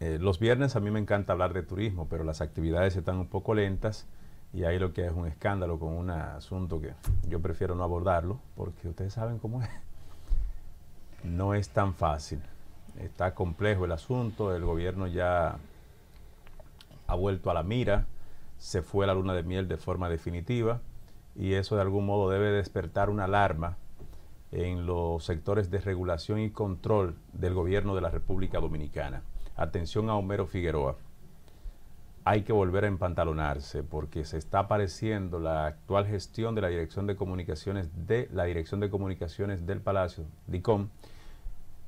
Eh, los viernes a mí me encanta hablar de turismo, pero las actividades están un poco lentas y ahí lo que es un escándalo con un asunto que yo prefiero no abordarlo porque ustedes saben cómo es. No es tan fácil. Está complejo el asunto, el gobierno ya ha vuelto a la mira, se fue la luna de miel de forma definitiva y eso de algún modo debe despertar una alarma en los sectores de regulación y control del gobierno de la República Dominicana. Atención a Homero Figueroa. Hay que volver a empantalonarse porque se está apareciendo la actual gestión de la Dirección de Comunicaciones de la Dirección de Comunicaciones del Palacio, DICOM,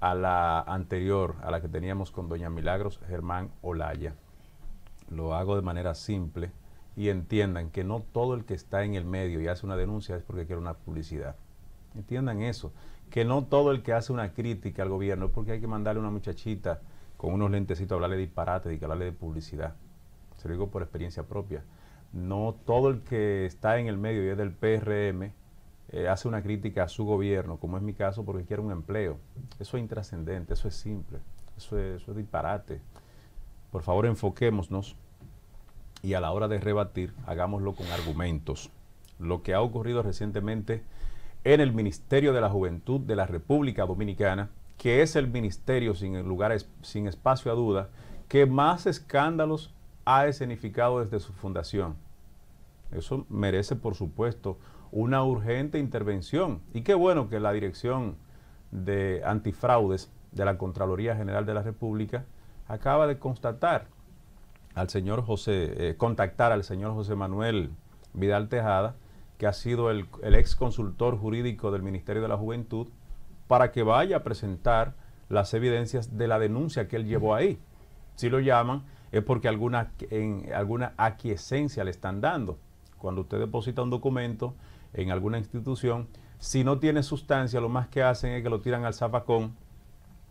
a la anterior, a la que teníamos con doña Milagros Germán Olaya. Lo hago de manera simple y entiendan que no todo el que está en el medio y hace una denuncia es porque quiere una publicidad. Entiendan eso, que no todo el que hace una crítica al gobierno es porque hay que mandarle a una muchachita con unos lentecitos a hablarle de disparate y que hablarle de publicidad. Se lo digo por experiencia propia. No todo el que está en el medio y es del PRM eh, hace una crítica a su gobierno, como es mi caso, porque quiere un empleo. Eso es intrascendente, eso es simple, eso es, eso es disparate. Por favor, enfoquémonos y a la hora de rebatir, hagámoslo con argumentos. Lo que ha ocurrido recientemente en el Ministerio de la Juventud de la República Dominicana, que es el ministerio, sin, lugar, sin espacio a duda, que más escándalos ha escenificado desde su fundación. Eso merece, por supuesto, una urgente intervención. Y qué bueno que la Dirección de Antifraudes de la Contraloría General de la República acaba de constatar al señor José, eh, contactar al señor José Manuel Vidal Tejada, que ha sido el, ex consultor jurídico del Ministerio de la Juventud, para que vaya a presentar las evidencias de la denuncia que él llevó ahí. Si lo llaman, es porque alguna, en, alguna aquiescencia le están dando. Cuando usted deposita un documento en alguna institución, si no tiene sustancia, lo más que hacen es que lo tiran al zapacón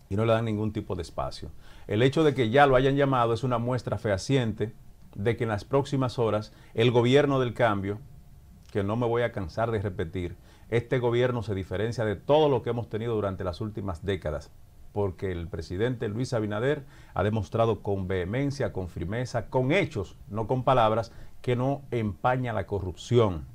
y no le dan ningún tipo de espacio. El hecho de que ya lo hayan llamado es una muestra fehaciente de que en las próximas horas el gobierno del cambio que no me voy a cansar de repetir, este gobierno se diferencia de todo lo que hemos tenido durante las últimas décadas, porque el presidente Luis Abinader ha demostrado con vehemencia, con firmeza, con hechos, no con palabras, que no empaña la corrupción.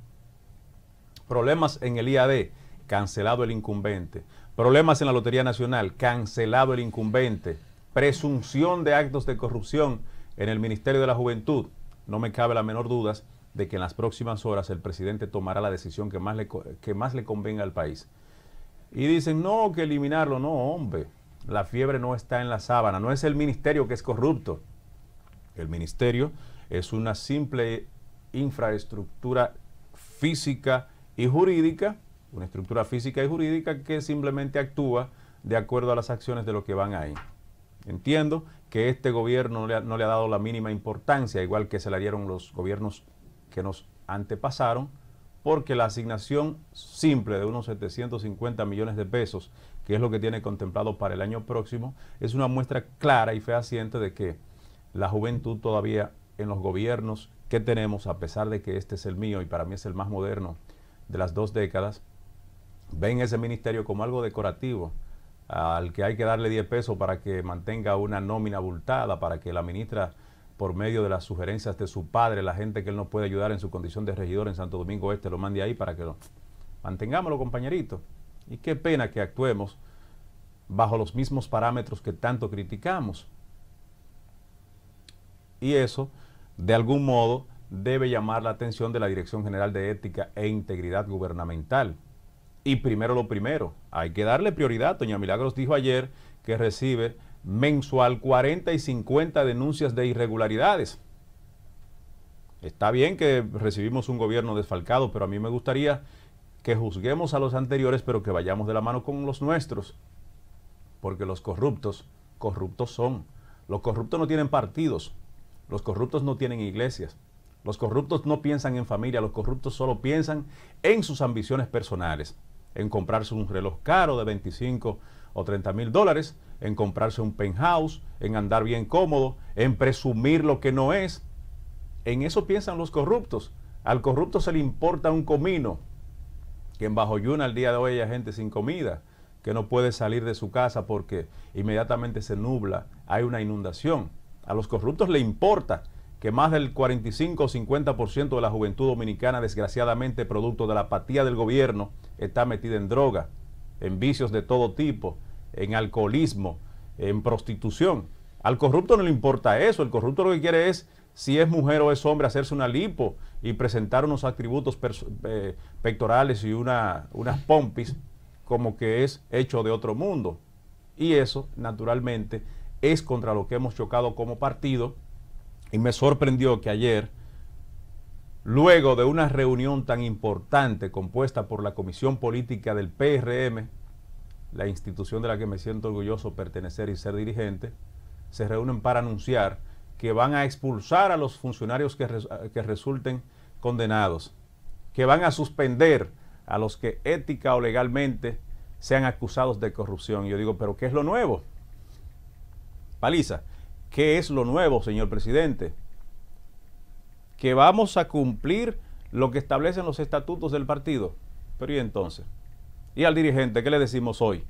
Problemas en el IAD, cancelado el incumbente. Problemas en la Lotería Nacional, cancelado el incumbente. Presunción de actos de corrupción en el Ministerio de la Juventud, no me cabe la menor duda de que en las próximas horas el presidente tomará la decisión que más le, que más le convenga al país. Y dicen, no, que eliminarlo, no, hombre, la fiebre no está en la sábana, no es el ministerio que es corrupto. El ministerio es una simple infraestructura física y jurídica, una estructura física y jurídica que simplemente actúa de acuerdo a las acciones de los que van ahí. Entiendo que este gobierno no le ha, no le ha dado la mínima importancia, igual que se la dieron los gobiernos que nos antepasaron, porque la asignación simple de unos 750 millones de pesos, que es lo que tiene contemplado para el año próximo, es una muestra clara y fehaciente de que la juventud todavía en los gobiernos que tenemos, a pesar de que este es el mío y para mí es el más moderno de las dos décadas, ven ese ministerio como algo decorativo, al que hay que darle 10 pesos para que mantenga una nómina abultada, para que la ministra por medio de las sugerencias de su padre, la gente que él no puede ayudar en su condición de regidor en Santo Domingo Este, lo mande ahí para que lo mantengámoslo, compañerito. Y qué pena que actuemos bajo los mismos parámetros que tanto criticamos. Y eso, de algún modo, debe llamar la atención de la Dirección General de Ética e Integridad Gubernamental. Y primero lo primero, hay que darle prioridad. Doña Milagros dijo ayer que recibe mensual 40 y 50 denuncias de irregularidades. Está bien que recibimos un gobierno desfalcado, pero a mí me gustaría que juzguemos a los anteriores, pero que vayamos de la mano con los nuestros. Porque los corruptos, corruptos son. Los corruptos no tienen partidos. Los corruptos no tienen iglesias. Los corruptos no piensan en familia. Los corruptos solo piensan en sus ambiciones personales en comprarse un reloj caro de 25 o 30 mil dólares, en comprarse un penthouse, en andar bien cómodo, en presumir lo que no es. En eso piensan los corruptos. Al corrupto se le importa un comino, que en Bajo Yuna al día de hoy hay gente sin comida, que no puede salir de su casa porque inmediatamente se nubla, hay una inundación. A los corruptos le importa que más del 45 o 50% de la juventud dominicana, desgraciadamente producto de la apatía del gobierno, está metida en droga, en vicios de todo tipo, en alcoholismo, en prostitución. Al corrupto no le importa eso, el corrupto lo que quiere es, si es mujer o es hombre, hacerse una lipo y presentar unos atributos eh, pectorales y unas pompis como que es hecho de otro mundo. Y eso, naturalmente, es contra lo que hemos chocado como partido. Y me sorprendió que ayer luego de una reunión tan importante compuesta por la Comisión Política del PRM, la institución de la que me siento orgulloso pertenecer y ser dirigente, se reúnen para anunciar que van a expulsar a los funcionarios que, que resulten condenados, que van a suspender a los que ética o legalmente sean acusados de corrupción. Yo digo, pero ¿qué es lo nuevo? Paliza, ¿qué es lo nuevo, señor presidente? que vamos a cumplir lo que establecen los estatutos del partido. Pero ¿y entonces? ¿Y al dirigente qué le decimos hoy?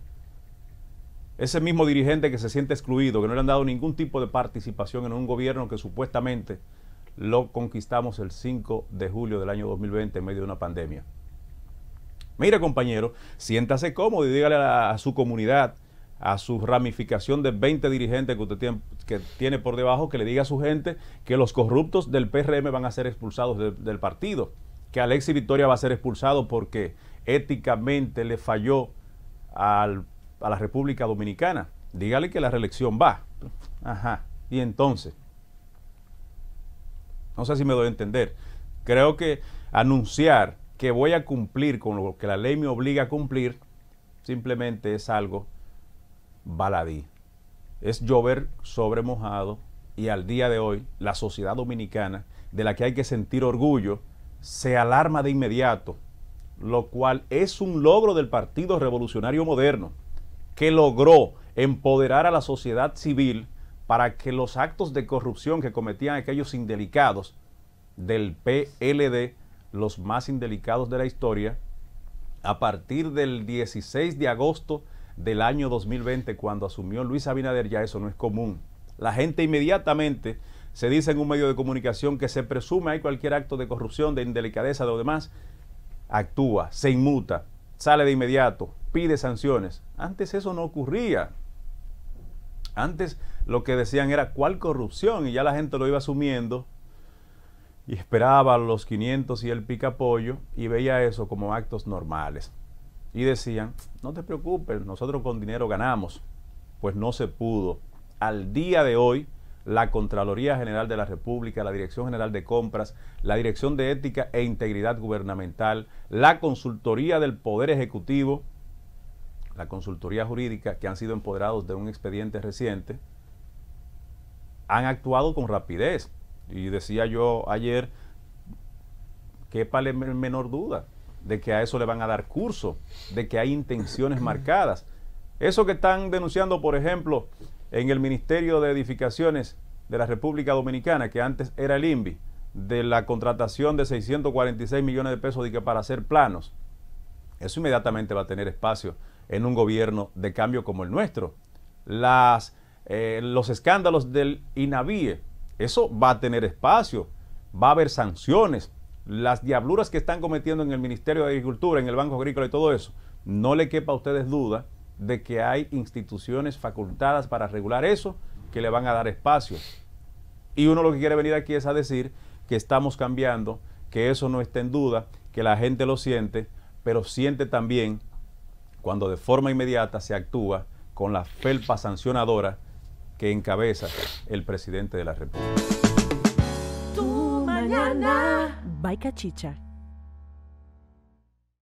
Ese mismo dirigente que se siente excluido, que no le han dado ningún tipo de participación en un gobierno que supuestamente lo conquistamos el 5 de julio del año 2020 en medio de una pandemia. Mire compañero, siéntase cómodo y dígale a, a su comunidad, a su ramificación de 20 dirigentes que usted tiene, por debajo, que le diga a su gente que los corruptos del PRM van a ser expulsados del partido, que Alexis Victoria va a ser expulsado porque éticamente le falló a la República Dominicana. Dígale que la reelección va. Ajá. Y entonces, no sé si me doy a entender. Creo que anunciar que voy a cumplir con lo que la ley me obliga a cumplir simplemente es algo baladí. Es llover sobre mojado y al día de hoy la sociedad dominicana, de la que hay que sentir orgullo, se alarma de inmediato, lo cual es un logro del Partido Revolucionario Moderno, que logró empoderar a la sociedad civil para que los actos de corrupción que cometían aquellos indelicados del PLD, los más indelicados de la historia, a partir del 16 de agosto del año 2020, cuando asumió Luis Abinader, ya eso no es común. La gente inmediatamente se dice en un medio de comunicación que se presume hay cualquier acto de corrupción, de indelicadeza, de lo demás, actúa, se inmuta, sale de inmediato, pide sanciones. Antes eso no ocurría. Antes lo que decían era cuál corrupción y ya la gente lo iba asumiendo y esperaba los 500 y el picapollo y veía eso como actos normales y decían, no te preocupes, nosotros con dinero ganamos. Pues no se pudo. Al día de hoy, la Contraloría General de la República, la Dirección General de Compras, la Dirección de Ética e Integridad Gubernamental, la Consultoría del Poder Ejecutivo, la Consultoría Jurídica, que han sido empoderados de un expediente reciente, han actuado con rapidez. Y decía yo ayer, el menor duda, de que a eso le van a dar curso, de que hay intenciones marcadas. Eso que están denunciando, por ejemplo, en el Ministerio de Edificaciones de la República Dominicana, que antes era el INVI, de la contratación de 646 millones de pesos de que para hacer planos, eso inmediatamente va a tener espacio en un gobierno de cambio como el nuestro. Las, eh, los escándalos del INAVIE, eso va a tener espacio, va a haber sanciones, las diabluras que están cometiendo en el Ministerio de Agricultura, en el Banco Agrícola y todo eso, no le quepa a ustedes duda de que hay instituciones facultadas para regular eso que le van a dar espacio. Y uno lo que quiere venir aquí es a decir que estamos cambiando, que eso no está en duda, que la gente lo siente, pero siente también cuando de forma inmediata se actúa con la felpa sancionadora que encabeza el presidente de la República. Baicachicha